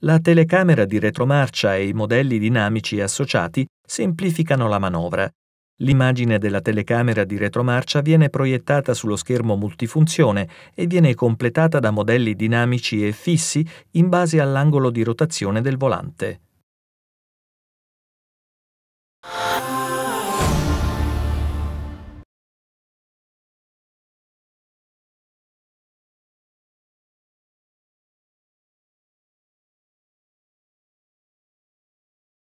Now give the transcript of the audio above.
la telecamera di retromarcia e i modelli dinamici associati semplificano la manovra. L'immagine della telecamera di retromarcia viene proiettata sullo schermo multifunzione e viene completata da modelli dinamici e fissi in base all'angolo di rotazione del volante.